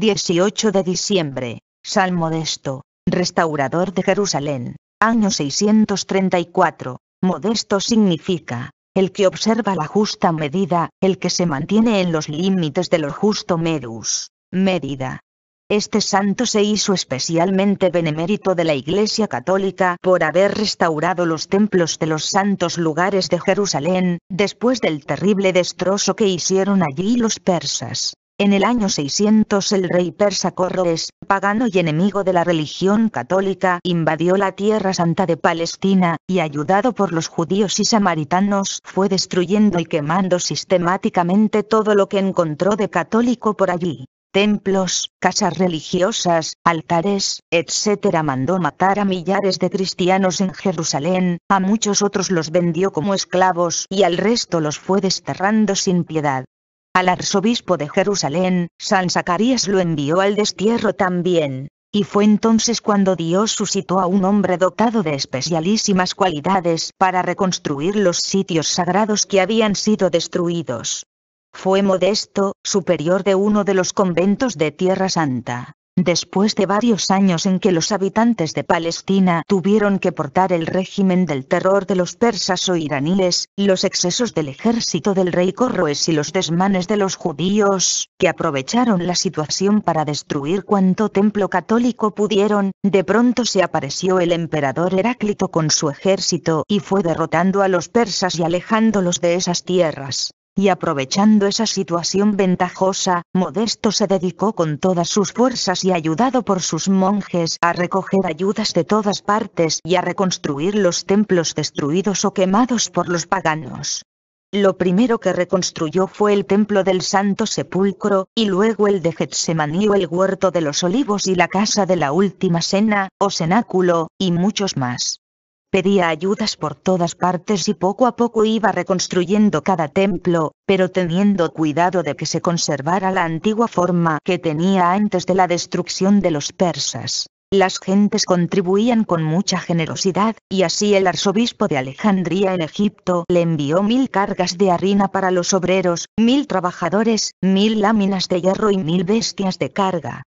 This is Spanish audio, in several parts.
18 de diciembre, San Modesto, restaurador de Jerusalén, año 634. Modesto significa, el que observa la justa medida, el que se mantiene en los límites de lo justo medus, medida. Este santo se hizo especialmente benemérito de la Iglesia Católica por haber restaurado los templos de los santos lugares de Jerusalén, después del terrible destrozo que hicieron allí los persas. En el año 600 el rey persa Corroes, pagano y enemigo de la religión católica, invadió la tierra santa de Palestina, y ayudado por los judíos y samaritanos, fue destruyendo y quemando sistemáticamente todo lo que encontró de católico por allí templos, casas religiosas, altares, etc. Mandó matar a millares de cristianos en Jerusalén, a muchos otros los vendió como esclavos y al resto los fue desterrando sin piedad. Al arzobispo de Jerusalén, San Zacarías lo envió al destierro también. Y fue entonces cuando Dios suscitó a un hombre dotado de especialísimas cualidades para reconstruir los sitios sagrados que habían sido destruidos. Fue modesto, superior de uno de los conventos de Tierra Santa. Después de varios años en que los habitantes de Palestina tuvieron que portar el régimen del terror de los persas o iraníes, los excesos del ejército del rey Corroes y los desmanes de los judíos, que aprovecharon la situación para destruir cuanto templo católico pudieron, de pronto se apareció el emperador Heráclito con su ejército y fue derrotando a los persas y alejándolos de esas tierras y aprovechando esa situación ventajosa, Modesto se dedicó con todas sus fuerzas y ayudado por sus monjes a recoger ayudas de todas partes y a reconstruir los templos destruidos o quemados por los paganos. Lo primero que reconstruyó fue el templo del Santo Sepulcro, y luego el de Getsemaní o el Huerto de los Olivos y la Casa de la Última Cena, o Cenáculo, y muchos más pedía ayudas por todas partes y poco a poco iba reconstruyendo cada templo, pero teniendo cuidado de que se conservara la antigua forma que tenía antes de la destrucción de los persas. Las gentes contribuían con mucha generosidad, y así el arzobispo de Alejandría en Egipto le envió mil cargas de harina para los obreros, mil trabajadores, mil láminas de hierro y mil bestias de carga.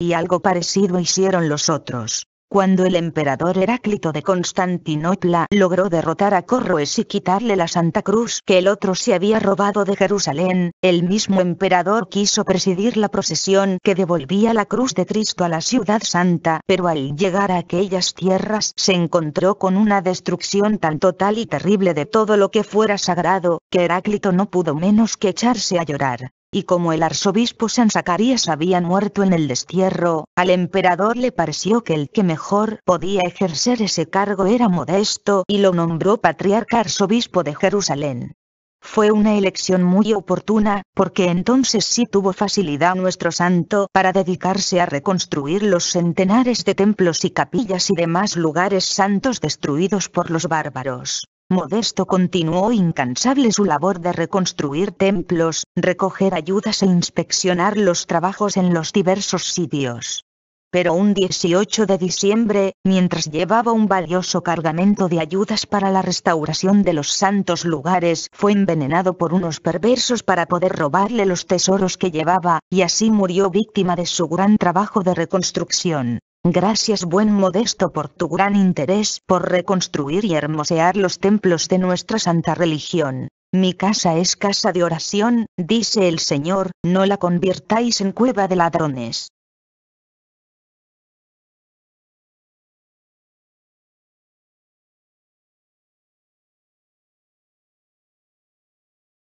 Y algo parecido hicieron los otros. Cuando el emperador Heráclito de Constantinopla logró derrotar a Corroes y quitarle la Santa Cruz que el otro se había robado de Jerusalén, el mismo emperador quiso presidir la procesión que devolvía la cruz de Cristo a la ciudad santa, pero al llegar a aquellas tierras se encontró con una destrucción tan total y terrible de todo lo que fuera sagrado, que Heráclito no pudo menos que echarse a llorar y como el arzobispo San Zacarías había muerto en el destierro, al emperador le pareció que el que mejor podía ejercer ese cargo era Modesto y lo nombró patriarca arzobispo de Jerusalén. Fue una elección muy oportuna, porque entonces sí tuvo facilidad nuestro santo para dedicarse a reconstruir los centenares de templos y capillas y demás lugares santos destruidos por los bárbaros. Modesto continuó incansable su labor de reconstruir templos, recoger ayudas e inspeccionar los trabajos en los diversos sitios. Pero un 18 de diciembre, mientras llevaba un valioso cargamento de ayudas para la restauración de los santos lugares, fue envenenado por unos perversos para poder robarle los tesoros que llevaba, y así murió víctima de su gran trabajo de reconstrucción. Gracias buen modesto por tu gran interés por reconstruir y hermosear los templos de nuestra santa religión. Mi casa es casa de oración, dice el Señor, no la convirtáis en cueva de ladrones.